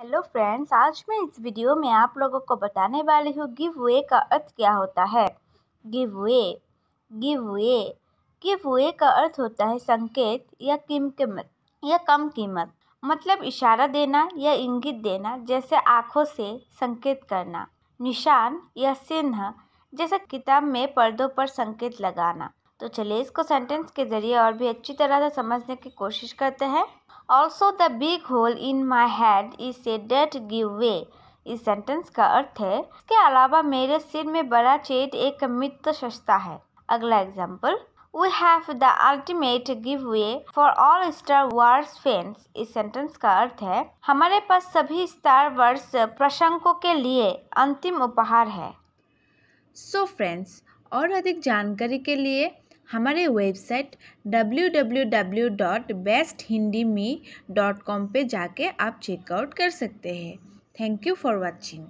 hello friends आज मैं इस वीडियो में आप लोगों को बताने वाली हूँ गिव वे का अर्थ क्या होता है give way give way give way का अर्थ होता है संकेत या किम कीमत या कम कीमत मतलब इशारा देना या इंगित देना जैसे आँखों से संकेत करना निशान या चिन्ह जैसे किताब में पर्दों पर संकेत लगाना तो चलिए इसको सेंटेंस के ज़रिए और भी अच्छी तरह से समझने की कोशिश करते हैं also the big hole in my head is a date give way इस सेंटेंस का अर्थ है इसके अलावा मेरे सिर में बड़ा चेट एक मित्र सस्ता है अगला example we have the ultimate give way for all Star Wars fans इस सेंटेंस का अर्थ है हमारे पास सभी स्टार वर्स प्रशंकों के लिए अंतिम उपहार है सो so फ्रेंड्स और अधिक जानकारी के लिए हमारे website W W W dot best Hindi me dot com पर जाके आप चेकआउट कर सकते हैं थैंक यू फॉर वॉचिंग